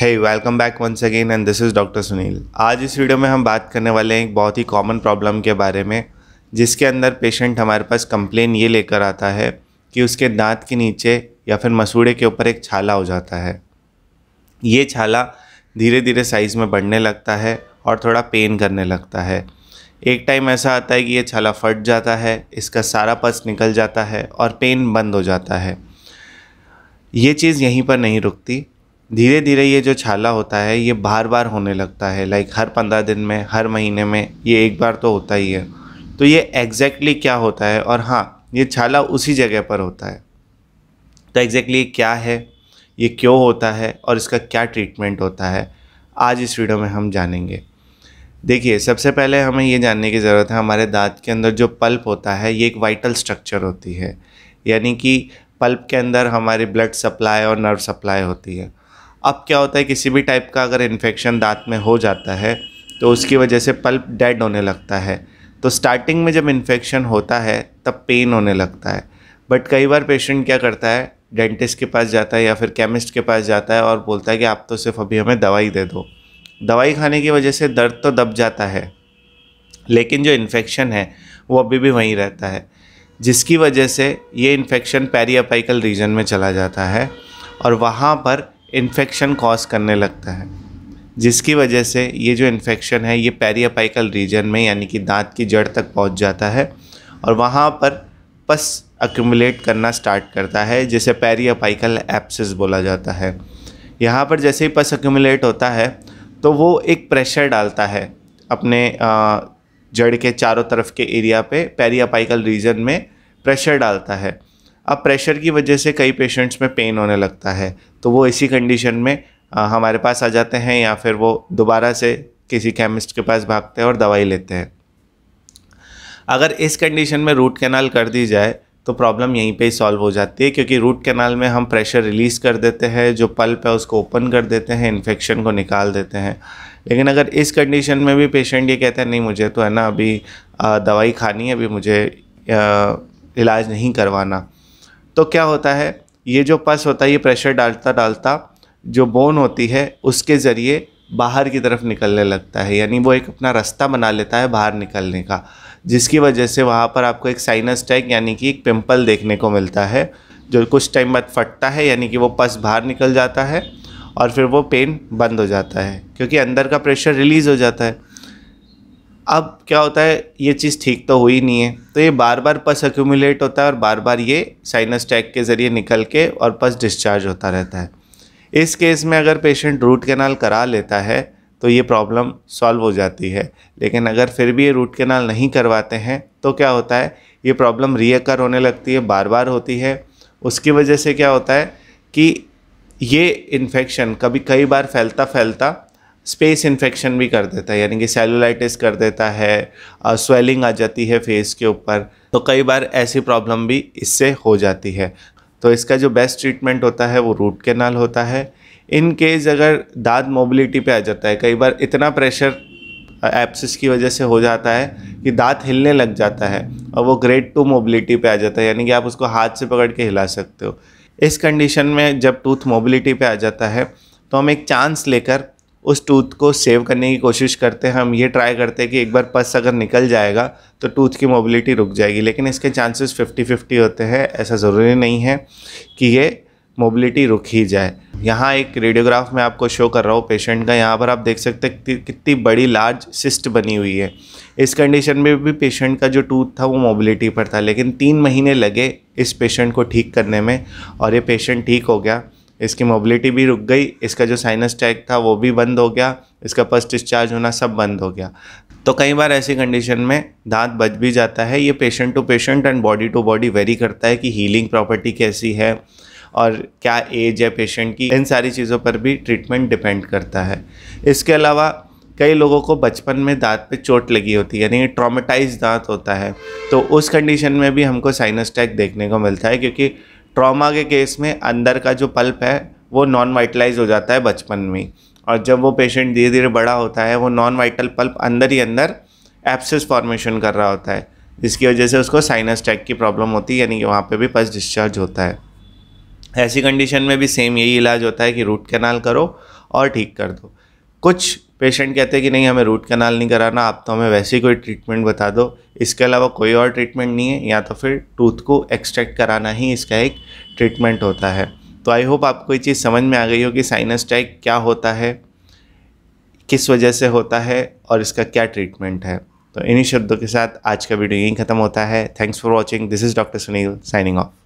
hey welcome back once again and this is doctor Sunil आज इस video में हम बात करने वाले हैं एक बहुत ही कॉमन प्रॉब्लम के बारे में जिसके अंदर पेशेंट हमारे पास कंप्लेन ये लेकर आता है कि उसके दांत के नीचे या फिर मसूड़े के ऊपर एक छाला हो जाता है ये छाला धीरे धीरे साइज़ में बढ़ने लगता है और थोड़ा पेन करने लगता है एक टाइम ऐसा आता है कि ये छाला फट जाता है इसका सारा पस निकल जाता है और पेन बंद हो जाता है ये चीज़ यहीं पर नहीं रुकती धीरे धीरे ये जो छाला होता है ये बार बार होने लगता है लाइक हर पंद्रह दिन में हर महीने में ये एक बार तो होता ही है तो ये एग्जैक्टली exactly क्या होता है और हाँ ये छाला उसी जगह पर होता है तो एग्जैक्टली exactly क्या है ये क्यों होता है और इसका क्या ट्रीटमेंट होता है आज इस वीडियो में हम जानेंगे देखिए सबसे पहले हमें ये जानने की ज़रूरत है हमारे दांत के अंदर जो पल्प होता है ये एक वाइटल स्ट्रक्चर होती है यानी कि पल्प के अंदर हमारी ब्लड सप्लाई और नर्व सप्लाई होती है अब क्या होता है किसी भी टाइप का अगर इन्फेक्शन दांत में हो जाता है तो उसकी वजह से पल्प डेड होने लगता है तो स्टार्टिंग में जब इन्फेक्शन होता है तब पेन होने लगता है बट कई बार पेशेंट क्या करता है डेंटिस्ट के पास जाता है या फिर केमिस्ट के पास जाता है और बोलता है कि आप तो सिर्फ अभी हमें दवाई दे दो दवाई खाने की वजह से दर्द तो दब जाता है लेकिन जो इन्फेक्शन है वो अभी भी वहीं रहता है जिसकी वजह से ये इन्फेक्शन पेरियापाइकल रीजन में चला जाता है और वहाँ पर इन्फेक्शन कॉज करने लगता है जिसकी वजह से ये जो इन्फेक्शन है ये पेरियापाइकल रीजन में यानी कि दांत की जड़ तक पहुंच जाता है और वहाँ पर पस अक्यूमुलेट करना स्टार्ट करता है जिसे पेरियापाइकल एप्सिस बोला जाता है यहाँ पर जैसे ही पस अक्यूमुलेट होता है तो वो एक प्रेशर डालता है अपने जड़ के चारों तरफ के एरिया पे पेरियापाइकल रीजन में प्रेशर डालता है अब प्रेशर की वजह से कई पेशेंट्स में पेन होने लगता है तो वो इसी कंडीशन में आ, हमारे पास आ जाते हैं या फिर वो दोबारा से किसी केमिस्ट के पास भागते हैं और दवाई लेते हैं अगर इस कंडीशन में रूट कैनाल कर दी जाए तो प्रॉब्लम यहीं पे ही सॉल्व हो जाती है क्योंकि रूट कैनाल में हम प्रेशर रिलीज़ कर देते हैं जो पल्प है उसको ओपन कर देते हैं इन्फेक्शन को निकाल देते हैं लेकिन अगर इस कंडीशन में भी पेशेंट ये कहता है नहीं मुझे तो है ना अभी दवाई खानी है अभी मुझे इलाज नहीं करवाना तो क्या होता है ये जो पस होता है ये प्रेशर डालता डालता जो बोन होती है उसके ज़रिए बाहर की तरफ निकलने लगता है यानी वो एक अपना रास्ता बना लेता है बाहर निकलने का जिसकी वजह से वहाँ पर आपको एक साइनस टैग यानी कि एक पिंपल देखने को मिलता है जो कुछ टाइम बाद फटता है यानी कि वो पस बाहर निकल जाता है और फिर वो पेन बंद हो जाता है क्योंकि अंदर का प्रेशर रिलीज़ हो जाता है अब क्या होता है ये चीज़ ठीक तो हुई नहीं है तो ये बार बार पस एक्यूमुलेट होता है और बार बार ये साइनस टैग के ज़रिए निकल के और पस डिस्चार्ज होता रहता है इस केस में अगर पेशेंट रूट कैनाल करा लेता है तो ये प्रॉब्लम सॉल्व हो जाती है लेकिन अगर फिर भी ये रूट कैनाल नहीं करवाते हैं तो क्या होता है ये प्रॉब्लम रीअकर होने लगती है बार बार होती है उसकी वजह से क्या होता है कि ये इन्फेक्शन कभी कई बार फैलता फैलता स्पेस इन्फेक्शन भी कर देता है यानी कि सेलुलाइटिस कर देता है स्वेलिंग आ जाती है फेस के ऊपर तो कई बार ऐसी प्रॉब्लम भी इससे हो जाती है तो इसका जो बेस्ट ट्रीटमेंट होता है वो रूट कैनाल होता है इन केस अगर दाद मोबिलिटी पे आ जाता है कई बार इतना प्रेशर एप्सिस की वजह से हो जाता है कि दांत हिलने लग जाता है और वो ग्रेड टू मोबिलिटी पे आ जाता है यानी कि आप उसको हाथ से पकड़ के हिला सकते हो इस कंडीशन में जब टूथ मोबिलिटी पे आ जाता है तो हम एक चांस लेकर उस टूथ को सेव करने की कोशिश करते हैं हम ये ट्राई करते हैं कि एक बार पस अगर निकल जाएगा तो टूथ की मोबिलिटी रुक जाएगी लेकिन इसके चांसेस 50 50 होते हैं ऐसा ज़रूरी नहीं है कि ये मोबिलिटी रुक ही जाए यहाँ एक रेडियोग्राफ में आपको शो कर रहा हूँ पेशेंट का यहाँ पर आप देख सकते हैं कितनी बड़ी लार्ज सिस्ट बनी हुई है इस कंडीशन में भी पेशेंट का जो टूथ था वो मोबिलिटी पर था लेकिन तीन महीने लगे इस पेशेंट को ठीक करने में और ये पेशेंट ठीक हो गया इसकी मोबिलिटी भी रुक गई इसका जो साइनस टैग था वो भी बंद हो गया इसका फर्स्ट डिस्चार्ज होना सब बंद हो गया तो कई बार ऐसी कंडीशन में दांत बच भी जाता है ये patient to patient and body to body vary करता है कि हीलिंग प्रॉपर्टी कैसी है और क्या एज है पेशेंट की इन सारी चीज़ों पर भी ट्रीटमेंट डिपेंड करता है इसके अलावा कई लोगों को बचपन में दांत पे चोट लगी होती है यानी ट्रॉमेटाइज दांत होता है तो उस कंडीशन में भी हमको साइनस टैग देखने को मिलता है क्योंकि ट्रॉमा के केस में अंदर का जो पल्प है वो नॉन वाइटलाइज हो जाता है बचपन में और जब वो पेशेंट धीरे धीरे बड़ा होता है वो नॉन वाइटल पल्प अंदर ही अंदर एप्सिस फॉर्मेशन कर रहा होता है जिसकी वजह से उसको साइनस टैक की प्रॉब्लम होती है यानी कि वहाँ पर भी पस डिस्चार्ज होता है ऐसी कंडीशन में भी सेम यही इलाज होता है कि रूट कैनाल करो और ठीक कर दो कुछ पेशेंट कहते हैं कि नहीं हमें रूट कनाल नहीं कराना आप तो हमें वैसे ही कोई ट्रीटमेंट बता दो इसके अलावा कोई और ट्रीटमेंट नहीं है या तो फिर टूथ को एक्सट्रैक्ट कराना ही इसका एक ट्रीटमेंट होता है तो आई होप आपको ये चीज़ समझ में आ गई हो कि साइनस टैग क्या होता है किस वजह से होता है और इसका क्या ट्रीटमेंट है तो इन्हीं शब्दों के साथ आज का वीडियो यहीं ख़त्म होता है thanks for watching this is doctor Sunil signing of